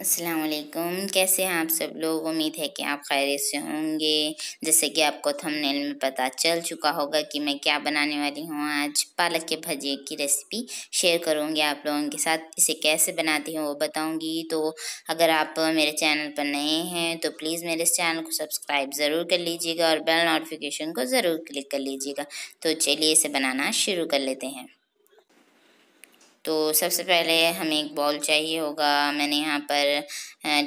असलकुम कैसे हैं आप सब लोग उम्मीद है कि आप खैर से होंगे जैसे कि आपको थंबनेल में पता चल चुका होगा कि मैं क्या बनाने वाली हूँ आज पालक के भजिए की रेसिपी शेयर करूँगी आप लोगों के साथ इसे कैसे बनाती हूँ वो बताऊँगी तो अगर आप मेरे चैनल पर नए हैं तो प्लीज़ मेरे इस चैनल को सब्सक्राइब ज़रूर कर लीजिएगा और बेल नोटिफिकेशन को ज़रूर क्लिक कर लीजिएगा तो चलिए इसे बनाना शुरू कर लेते हैं तो सबसे पहले हमें एक बाउल चाहिए होगा मैंने यहाँ पर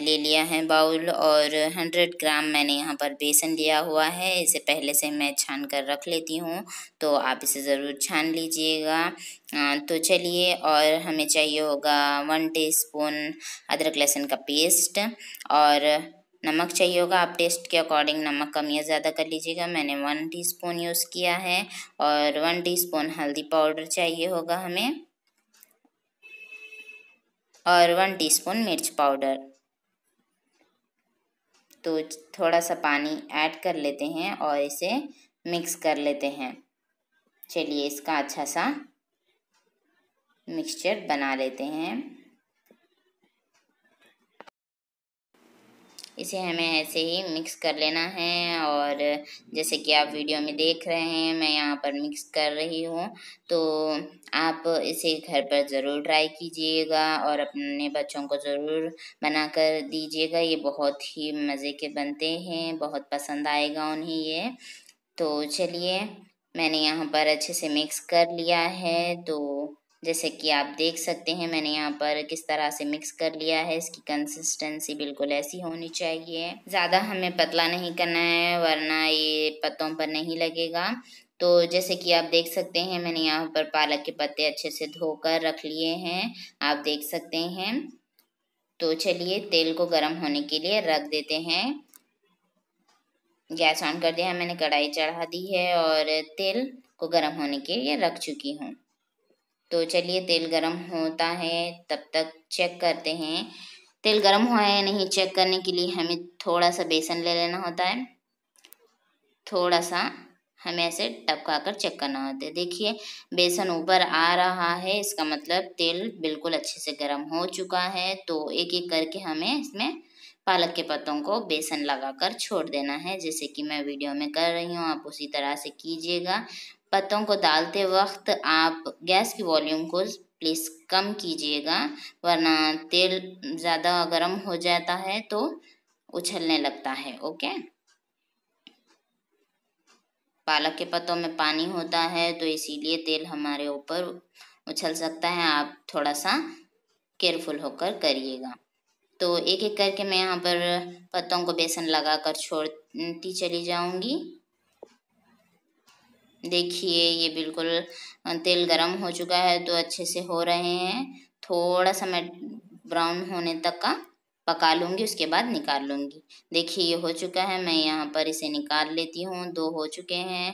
ले लिया है बाउल और हंड्रेड ग्राम मैंने यहाँ पर बेसन लिया हुआ है इसे पहले से मैं छान कर रख लेती हूँ तो आप इसे ज़रूर छान लीजिएगा तो चलिए और हमें चाहिए होगा वन टीस्पून अदरक लहसुन का पेस्ट और नमक चाहिए होगा आप टेस्ट के अकॉर्डिंग नमक कम या ज़्यादा कर लीजिएगा मैंने वन टीस्पून यूज़ किया है और वन टीस्पून हल्दी पाउडर चाहिए होगा हमें और वन टीस्पून मिर्च पाउडर तो थोड़ा सा पानी ऐड कर लेते हैं और इसे मिक्स कर लेते हैं चलिए इसका अच्छा सा मिक्सचर बना लेते हैं इसे हमें ऐसे ही मिक्स कर लेना है और जैसे कि आप वीडियो में देख रहे हैं मैं यहाँ पर मिक्स कर रही हूँ तो आप इसे घर पर ज़रूर ट्राई कीजिएगा और अपने बच्चों को ज़रूर बना कर दीजिएगा ये बहुत ही मज़े के बनते हैं बहुत पसंद आएगा उन्हें ये तो चलिए मैंने यहाँ पर अच्छे से मिक्स कर लिया है तो जैसे कि आप देख सकते हैं मैंने यहाँ पर किस तरह से मिक्स कर लिया है इसकी कंसिस्टेंसी बिल्कुल ऐसी होनी चाहिए ज़्यादा हमें पतला नहीं करना है वरना ये पत्तों पर नहीं लगेगा तो जैसे कि आप देख सकते हैं मैंने यहाँ पर पालक के पत्ते अच्छे से धोकर रख लिए हैं आप देख सकते हैं तो चलिए तेल को गर्म होने के लिए रख देते हैं गैस ऑन कर दिया है मैंने कढ़ाई चढ़ा दी है और तेल को गर्म होने के लिए रख चुकी हूँ तो चलिए तेल गरम होता है तब तक चेक करते हैं तेल गरम हुआ है नहीं चेक करने के लिए हमें थोड़ा सा बेसन ले लेना होता है थोड़ा सा हमें ऐसे टपका कर चेक करना होता है देखिए बेसन ऊपर आ रहा है इसका मतलब तेल बिल्कुल अच्छे से गर्म हो चुका है तो एक एक करके हमें इसमें पालक के पत्तों को बेसन लगाकर छोड़ देना है जैसे कि मैं वीडियो में कर रही हूँ आप उसी तरह से कीजिएगा पत्तों को डालते वक्त आप गैस की वॉल्यूम को प्लीज़ कम कीजिएगा वरना तेल ज़्यादा गर्म हो जाता है तो उछलने लगता है ओके पालक के पत्तों में पानी होता है तो इसीलिए तेल हमारे ऊपर उछल सकता है आप थोड़ा सा केयरफुल होकर करिएगा तो एक एक करके मैं यहाँ पर पत्तों को बेसन लगा कर छोड़ती चली जाऊँगी देखिए ये बिल्कुल तेल गरम हो चुका है तो अच्छे से हो रहे हैं थोड़ा सा मैं ब्राउन होने तक का पका लूँगी उसके बाद निकाल लूँगी देखिए ये हो चुका है मैं यहाँ पर इसे निकाल लेती हूँ दो हो चुके हैं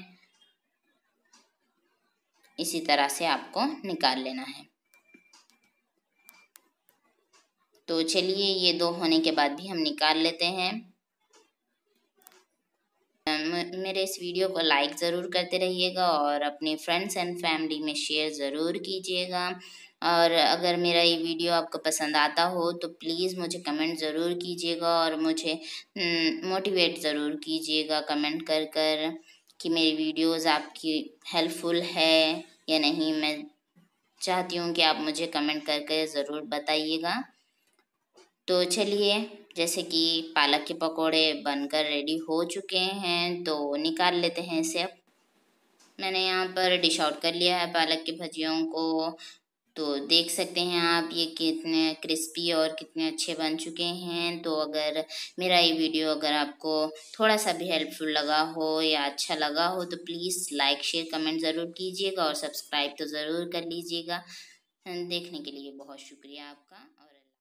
इसी तरह से आपको निकाल लेना है तो चलिए ये दो होने के बाद भी हम निकाल लेते हैं मेरे इस वीडियो को लाइक ज़रूर करते रहिएगा और अपने फ्रेंड्स एंड फैमिली में शेयर ज़रूर कीजिएगा और अगर मेरा ये वीडियो आपको पसंद आता हो तो प्लीज़ मुझे कमेंट ज़रूर कीजिएगा और मुझे मोटिवेट ज़रूर कीजिएगा कमेंट कर कर कि मेरी वीडियोस आपकी हेल्पफुल है या नहीं मैं चाहती हूँ कि आप मुझे कमेंट करके ज़रूर बताइएगा तो चलिए जैसे कि पालक के पकोड़े बनकर रेडी हो चुके हैं तो निकाल लेते हैं इसे अब मैंने यहाँ पर डिश आउट कर लिया है पालक की भजियों को तो देख सकते हैं आप ये कितने क्रिस्पी और कितने अच्छे बन चुके हैं तो अगर मेरा ये वीडियो अगर आपको थोड़ा सा भी हेल्पफुल लगा हो या अच्छा लगा हो तो प्लीज़ लाइक शेयर कमेंट ज़रूर कीजिएगा और सब्सक्राइब तो ज़रूर कर लीजिएगा देखने के लिए बहुत शुक्रिया आपका